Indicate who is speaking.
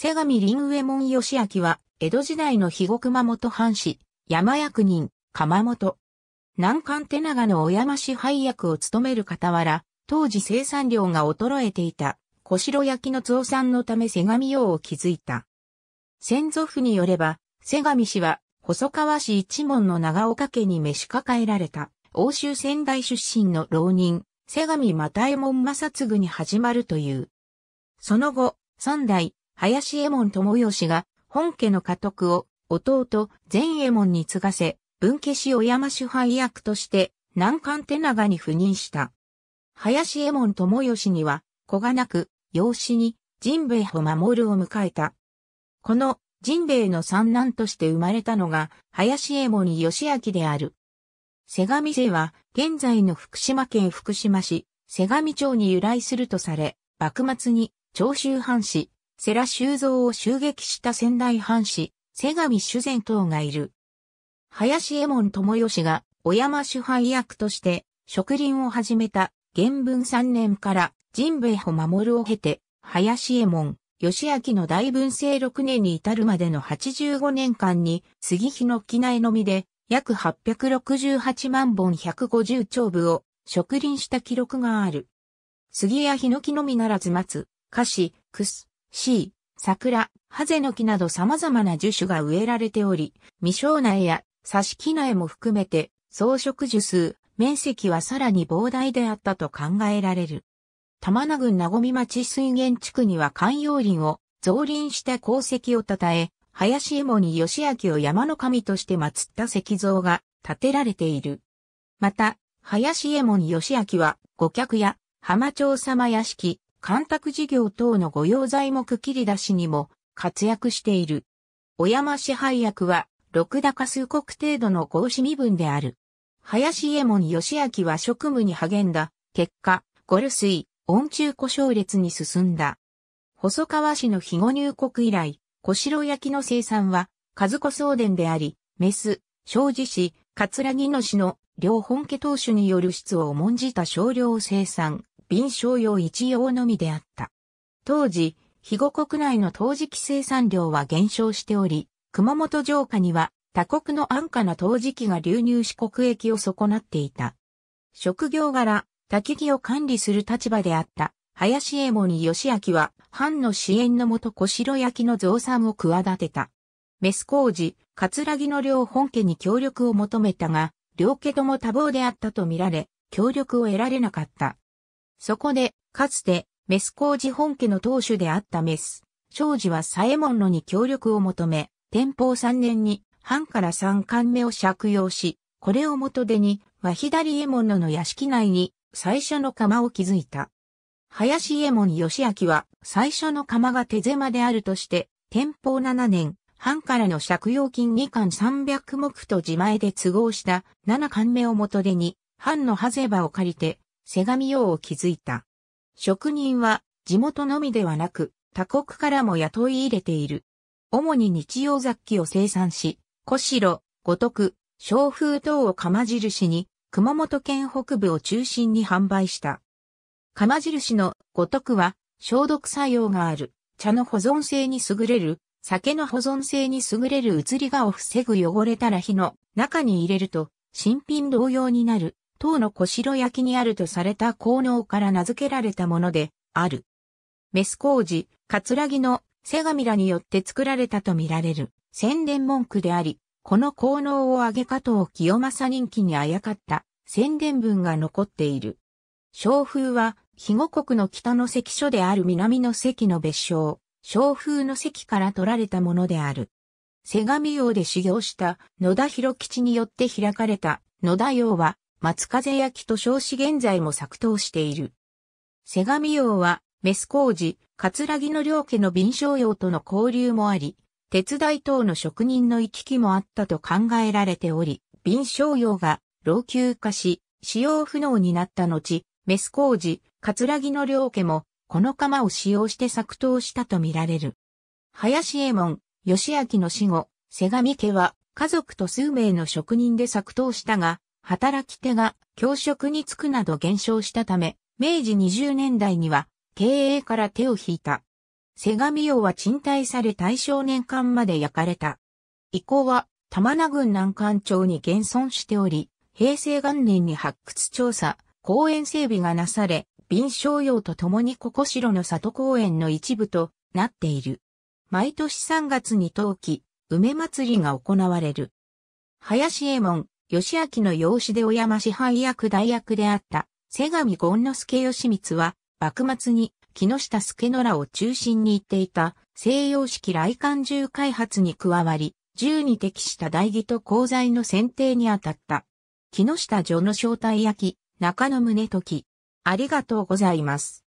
Speaker 1: 瀬上林上門義明は、江戸時代の肥後熊本藩士、山役人、鎌本。南関手長の小山市配役を務める傍ら、当時生産量が衰えていた、小城焼の増産のため瀬上用を築いた。先祖父によれば、瀬上氏は、細川氏一門の長岡家に召し抱えられた、欧州仙台出身の浪人、瀬上又右衛門正嗣に始まるという。その後、三代、林右衛門智義が本家の家督を弟善右衛門に継がせ、文家氏小山主配役として南関手長に赴任した。林右衛門智義には、子がなく、養子に、神兵衛を守るを迎えた。この、神兵衛の三男として生まれたのが、林右衛門義明である。瀬上勢は、現在の福島県福島市、瀬上町に由来するとされ、幕末に、長州藩士、世良修造を襲撃した仙台藩士、瀬上修善等がいる。林右衛門智義が、小山主派役として、植林を始めた、元文三年から、神武へ保守を経て、林右衛門、義明の大文政六年に至るまでの85年間に、杉日の機内のみで、約868万本150丁部を、植林した記録がある。杉や檜のみならず松、菓子、くす、C、桜、ハゼの木など様々な樹種が植えられており、未生苗や挿し木苗も含めて装飾樹数、面積はさらに膨大であったと考えられる。玉名郡名込町水源地区には観葉林を増林した功績を称え、林右衛門に義明を山の神として祀った石像が建てられている。また、林右衛門義明は、五脚や浜町様屋敷、干拓事業等の御用材木切り出しにも活躍している。小山支配役は、六高数国程度の合資身分である。林右衛門義明は職務に励んだ、結果、ゴル水、温中古小列に進んだ。細川市の肥後入国以来、小城焼の生産は、和子総伝であり、メス、庄司氏、桂木野氏の両本家当主による質を重んじた少量生産。便商用一用のみであった。当時、肥後国内の陶磁器生産量は減少しており、熊本城下には他国の安価な陶磁器が流入し国益を損なっていた。職業柄、焚木を管理する立場であった、林右衛門義明は、藩の支援のもと小城焼の増産を企てた。メス工事、葛城の両本家に協力を求めたが、両家とも多忙であったとみられ、協力を得られなかった。そこで、かつて、メス工事本家の当主であったメス、庄司は左衛門路に協力を求め、天保3年に、藩から3巻目を借用し、これを元手に、和左衛門の屋敷内に、最初の釜を築いた。林衛門義明は、最初の釜が手狭であるとして、天保7年、藩からの借用金2巻300目と自前で都合した7巻目を元手に、藩のハゼ場を借りて、セガミ用を築いた。職人は地元のみではなく他国からも雇い入れている。主に日用雑記を生産し、小城、五徳、小風等を釜印に熊本県北部を中心に販売した。釜印の五徳は消毒作用がある、茶の保存性に優れる、酒の保存性に優れる移りがを防ぐ汚れたら火の中に入れると新品同様になる唐の小城焼にあるとされた効能から名付けられたもので、ある。メス工事、カツラギのセガミラによって作られたとみられる宣伝文句であり、この効能を上げ加藤清正人気にあやかった宣伝文が残っている。小風は、肥後国の北の関所である南の関の別称、小風の関から取られたものである。瀬上用で修行した野田広吉によって開かれた野田用は松風焼と称し現在も作刀している。瀬上洋は、メス工事、ラギの両家の敏商用との交流もあり、鉄大等の職人の行き来もあったと考えられており、敏商用が老朽化し、使用不能になった後、メス工事、ラギの両家も、この釜を使用して作刀したとみられる。林右衛門、吉明の死後、瀬上家は家族と数名の職人で作刀したが、働き手が教職に就くなど減少したため、明治20年代には経営から手を引いた。セガミオは賃貸され大正年間まで焼かれた。遺構は玉名郡南関町に現存しており、平成元年に発掘調査、公園整備がなされ、臨床用とともにここ城の里公園の一部となっている。毎年3月に冬季、梅祭りが行われる。林右衛門、義明の養子で小山市配役代役であった、瀬上権之助義光は、幕末に木下助野らを中心に言っていた西洋式来館銃開発に加わり、銃に適した代義と鋼材の選定に当たった。木下城の正体焼き、中野宗時。ありがとうございます。